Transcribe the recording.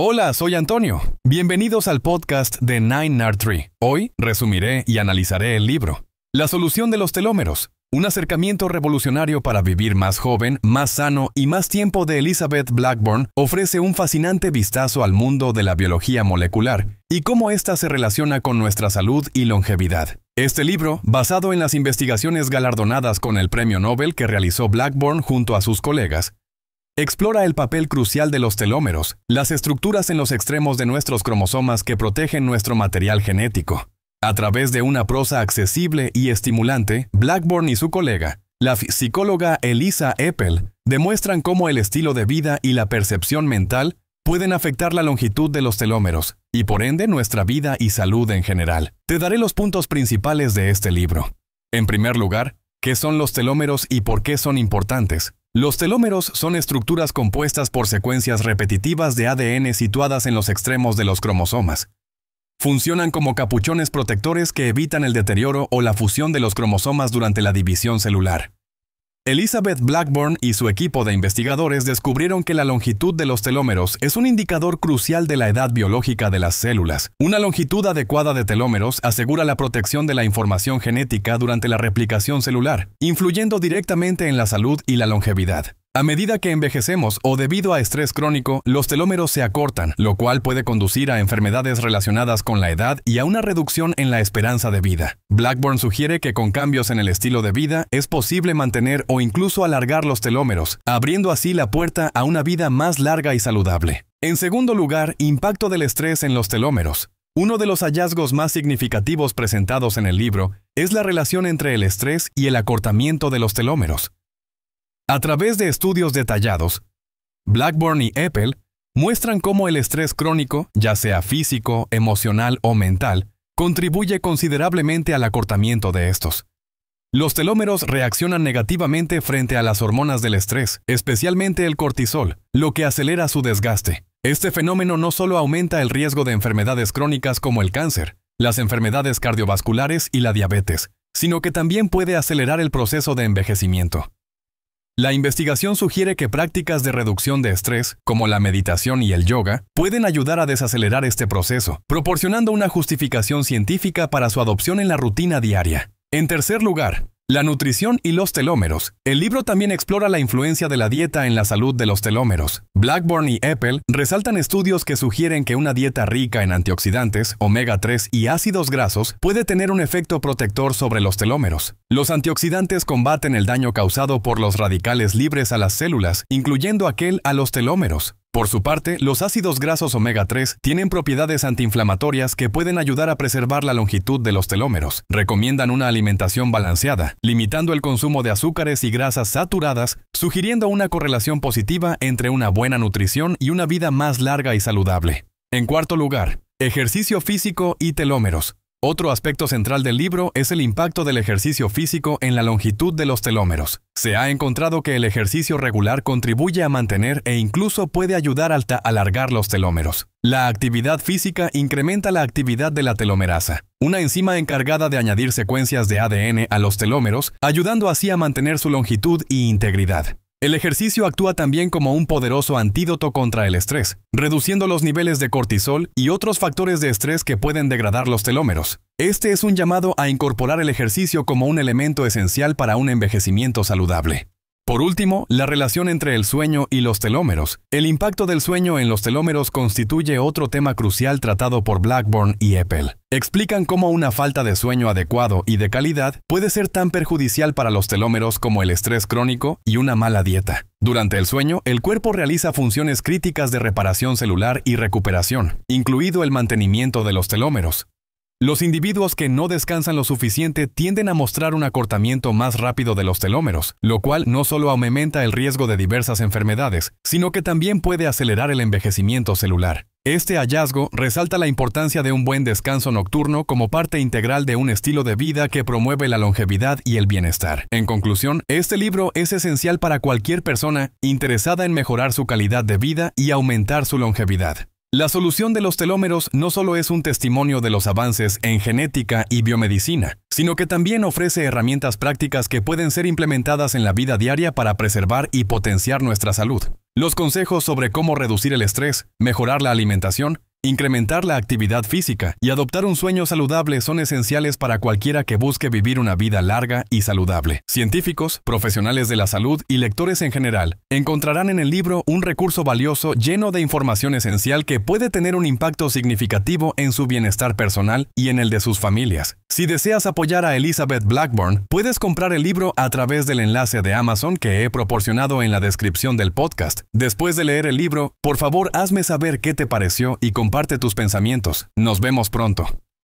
Hola, soy Antonio. Bienvenidos al podcast de Nine Nar Hoy resumiré y analizaré el libro La solución de los telómeros, un acercamiento revolucionario para vivir más joven, más sano y más tiempo de Elizabeth Blackburn ofrece un fascinante vistazo al mundo de la biología molecular y cómo ésta se relaciona con nuestra salud y longevidad. Este libro, basado en las investigaciones galardonadas con el premio Nobel que realizó Blackburn junto a sus colegas, Explora el papel crucial de los telómeros, las estructuras en los extremos de nuestros cromosomas que protegen nuestro material genético. A través de una prosa accesible y estimulante, Blackburn y su colega, la psicóloga Elisa Eppel, demuestran cómo el estilo de vida y la percepción mental pueden afectar la longitud de los telómeros y por ende nuestra vida y salud en general. Te daré los puntos principales de este libro. En primer lugar, ¿qué son los telómeros y por qué son importantes? Los telómeros son estructuras compuestas por secuencias repetitivas de ADN situadas en los extremos de los cromosomas. Funcionan como capuchones protectores que evitan el deterioro o la fusión de los cromosomas durante la división celular. Elizabeth Blackburn y su equipo de investigadores descubrieron que la longitud de los telómeros es un indicador crucial de la edad biológica de las células. Una longitud adecuada de telómeros asegura la protección de la información genética durante la replicación celular, influyendo directamente en la salud y la longevidad. A medida que envejecemos o debido a estrés crónico, los telómeros se acortan, lo cual puede conducir a enfermedades relacionadas con la edad y a una reducción en la esperanza de vida. Blackburn sugiere que con cambios en el estilo de vida es posible mantener o incluso alargar los telómeros, abriendo así la puerta a una vida más larga y saludable. En segundo lugar, impacto del estrés en los telómeros. Uno de los hallazgos más significativos presentados en el libro es la relación entre el estrés y el acortamiento de los telómeros. A través de estudios detallados, Blackburn y Apple muestran cómo el estrés crónico, ya sea físico, emocional o mental, contribuye considerablemente al acortamiento de estos. Los telómeros reaccionan negativamente frente a las hormonas del estrés, especialmente el cortisol, lo que acelera su desgaste. Este fenómeno no solo aumenta el riesgo de enfermedades crónicas como el cáncer, las enfermedades cardiovasculares y la diabetes, sino que también puede acelerar el proceso de envejecimiento. La investigación sugiere que prácticas de reducción de estrés, como la meditación y el yoga, pueden ayudar a desacelerar este proceso, proporcionando una justificación científica para su adopción en la rutina diaria. En tercer lugar, la nutrición y los telómeros. El libro también explora la influencia de la dieta en la salud de los telómeros. Blackburn y Apple resaltan estudios que sugieren que una dieta rica en antioxidantes, omega 3 y ácidos grasos puede tener un efecto protector sobre los telómeros. Los antioxidantes combaten el daño causado por los radicales libres a las células, incluyendo aquel a los telómeros. Por su parte, los ácidos grasos omega 3 tienen propiedades antiinflamatorias que pueden ayudar a preservar la longitud de los telómeros. Recomiendan una alimentación balanceada, limitando el consumo de azúcares y grasas saturadas, sugiriendo una correlación positiva entre una buena nutrición y una vida más larga y saludable. En cuarto lugar, ejercicio físico y telómeros. Otro aspecto central del libro es el impacto del ejercicio físico en la longitud de los telómeros. Se ha encontrado que el ejercicio regular contribuye a mantener e incluso puede ayudar a alargar los telómeros. La actividad física incrementa la actividad de la telomerasa, una enzima encargada de añadir secuencias de ADN a los telómeros, ayudando así a mantener su longitud y integridad. El ejercicio actúa también como un poderoso antídoto contra el estrés, reduciendo los niveles de cortisol y otros factores de estrés que pueden degradar los telómeros. Este es un llamado a incorporar el ejercicio como un elemento esencial para un envejecimiento saludable. Por último, la relación entre el sueño y los telómeros. El impacto del sueño en los telómeros constituye otro tema crucial tratado por Blackburn y Apple. Explican cómo una falta de sueño adecuado y de calidad puede ser tan perjudicial para los telómeros como el estrés crónico y una mala dieta. Durante el sueño, el cuerpo realiza funciones críticas de reparación celular y recuperación, incluido el mantenimiento de los telómeros. Los individuos que no descansan lo suficiente tienden a mostrar un acortamiento más rápido de los telómeros, lo cual no solo aumenta el riesgo de diversas enfermedades, sino que también puede acelerar el envejecimiento celular. Este hallazgo resalta la importancia de un buen descanso nocturno como parte integral de un estilo de vida que promueve la longevidad y el bienestar. En conclusión, este libro es esencial para cualquier persona interesada en mejorar su calidad de vida y aumentar su longevidad. La solución de los telómeros no solo es un testimonio de los avances en genética y biomedicina, sino que también ofrece herramientas prácticas que pueden ser implementadas en la vida diaria para preservar y potenciar nuestra salud. Los consejos sobre cómo reducir el estrés, mejorar la alimentación Incrementar la actividad física y adoptar un sueño saludable son esenciales para cualquiera que busque vivir una vida larga y saludable. Científicos, profesionales de la salud y lectores en general encontrarán en el libro un recurso valioso lleno de información esencial que puede tener un impacto significativo en su bienestar personal y en el de sus familias. Si deseas apoyar a Elizabeth Blackburn, puedes comprar el libro a través del enlace de Amazon que he proporcionado en la descripción del podcast. Después de leer el libro, por favor hazme saber qué te pareció y cómo comparte tus pensamientos. Nos vemos pronto.